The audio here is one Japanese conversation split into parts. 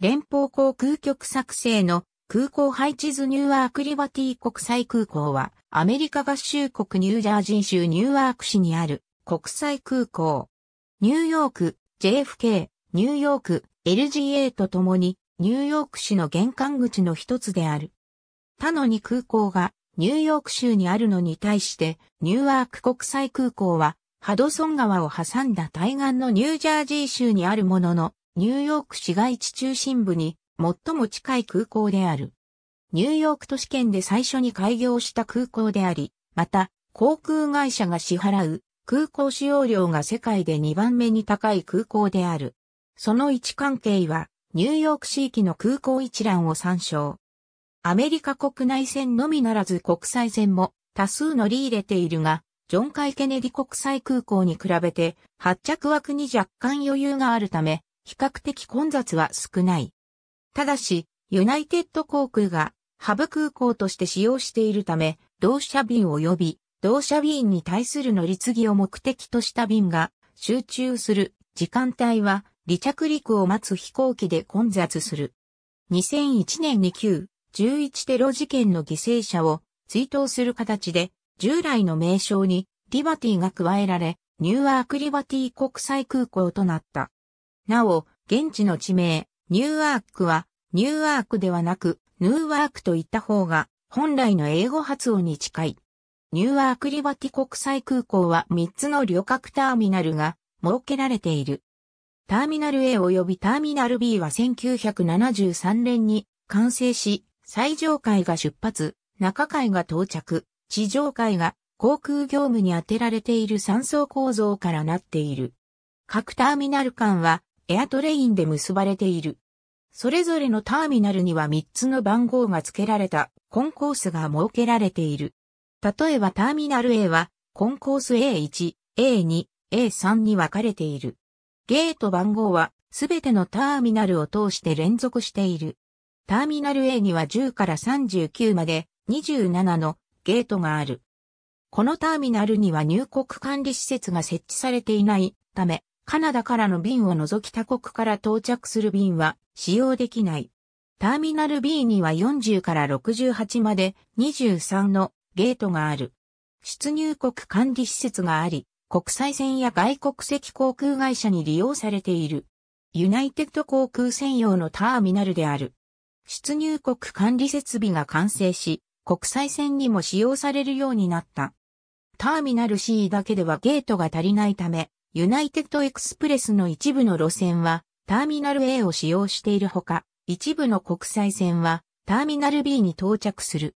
連邦航空局作成の空港配置図ニューアークリバティ国際空港はアメリカ合衆国ニュージャージー州ニューアーク市にある国際空港。ニューヨーク、JFK、ニューヨーク、LGA とともにニューヨーク市の玄関口の一つである。他の2空港がニューヨーク州にあるのに対してニューアーク国際空港はハドソン川を挟んだ対岸のニュージャージー州にあるもののニューヨーク市街地中心部に最も近い空港である。ニューヨーク都市圏で最初に開業した空港であり、また、航空会社が支払う空港使用料が世界で2番目に高い空港である。その位置関係は、ニューヨーク市域の空港一覧を参照。アメリカ国内線のみならず国際線も多数乗り入れているが、ジョン・カイ・ケネディ国際空港に比べて発着枠に若干余裕があるため、比較的混雑は少ない。ただし、ユナイテッド航空がハブ空港として使用しているため、同社便及び同社便に対する乗り継ぎを目的とした便が集中する時間帯は離着陸を待つ飛行機で混雑する。2001年に旧11テロ事件の犠牲者を追悼する形で従来の名称にリバティが加えられ、ニューアークリバティ国際空港となった。なお、現地の地名、ニューアークは、ニューアークではなく、ヌーワークといった方が、本来の英語発音に近い。ニューアークリバティ国際空港は3つの旅客ターミナルが設けられている。ターミナル A 及びターミナル B は1973年に完成し、最上階が出発、中階が到着、地上階が航空業務に充てられている3層構造からなっている。各ターミナル間はエアトレインで結ばれている。それぞれのターミナルには3つの番号が付けられたコンコースが設けられている。例えばターミナル A はコンコース A1、A2、A3 に分かれている。ゲート番号はすべてのターミナルを通して連続している。ターミナル A には10から39まで27のゲートがある。このターミナルには入国管理施設が設置されていないため、カナダからの便を除き他国から到着する便は使用できない。ターミナル B には40から68まで23のゲートがある。出入国管理施設があり、国際線や外国籍航空会社に利用されている。ユナイテッド航空専用のターミナルである。出入国管理設備が完成し、国際線にも使用されるようになった。ターミナル C だけではゲートが足りないため、ユナイテッドエクスプレスの一部の路線は、ターミナル A を使用しているほか、一部の国際線は、ターミナル B に到着する。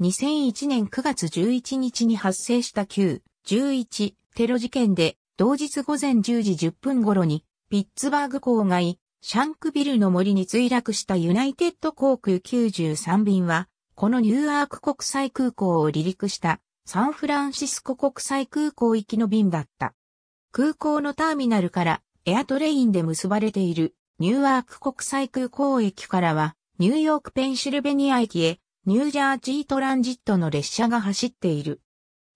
2001年9月11日に発生した旧11テロ事件で、同日午前10時10分頃に、ピッツバーグ郊外、シャンクビルの森に墜落したユナイテッド航空93便は、このニューアーク国際空港を離陸したサンフランシスコ国際空港行きの便だった。空港のターミナルからエアトレインで結ばれているニューワーク国際空港駅からはニューヨークペンシルベニア駅へニュージャージートランジットの列車が走っている。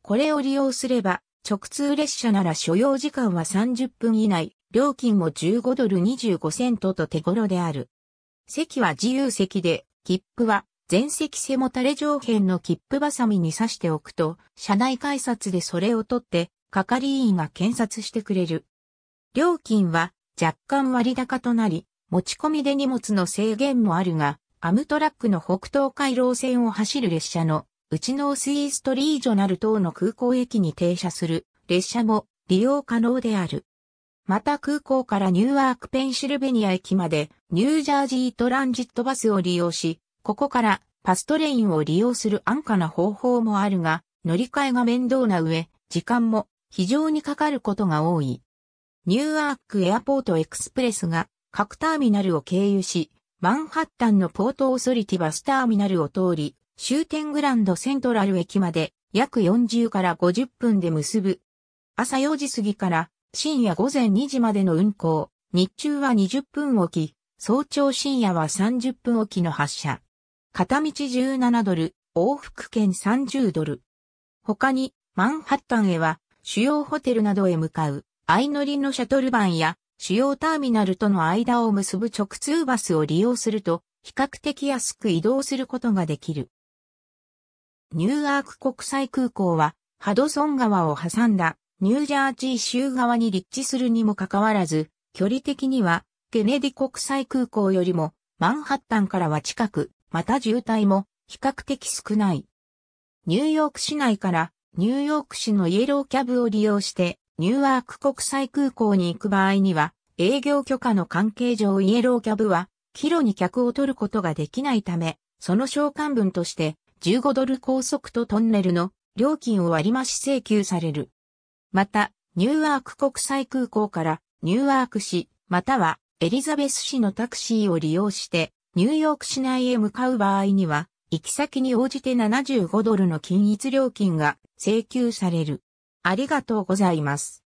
これを利用すれば直通列車なら所要時間は30分以内、料金も15ドル25セントと手頃である。席は自由席で、切符は全席背もたれ上辺の切符ばさみに刺しておくと、車内改札でそれを取って係員が検察してくれる。料金は若干割高となり、持ち込みで荷物の制限もあるが、アムトラックの北東回廊線を走る列車の、うちのスイーストリージョナル等の空港駅に停車する列車も利用可能である。また空港からニューワークペンシルベニア駅までニュージャージートランジットバスを利用し、ここからパストレインを利用する安価な方法もあるが、乗り換えが面倒な上、時間も非常にかかることが多い。ニューアークエアポートエクスプレスが各ターミナルを経由し、マンハッタンのポートオーソリティバスターミナルを通り、終点グランドセントラル駅まで約40から50分で結ぶ。朝4時過ぎから深夜午前2時までの運行、日中は20分おき、早朝深夜は30分おきの発車。片道17ドル、往復券30ドル。他に、マンハッタンへは、主要ホテルなどへ向かう、相乗りのシャトルバンや、主要ターミナルとの間を結ぶ直通バスを利用すると、比較的安く移動することができる。ニューアーク国際空港は、ハドソン川を挟んだニュージャージー州側に立地するにもかかわらず、距離的にはケネディ国際空港よりもマンハッタンからは近く、また渋滞も比較的少ない。ニューヨーク市内からニューヨーク市のイエローキャブを利用して、ニューワーク国際空港に行く場合には、営業許可の関係上イエローキャブは、帰路に客を取ることができないため、その召喚分として、15ドル高速とトンネルの料金を割増し請求される。また、ニューワーク国際空港からニューワーク市、またはエリザベス市のタクシーを利用して、ニューヨーク市内へ向かう場合には、行き先に応じて75ドルの均一料金が請求される。ありがとうございます。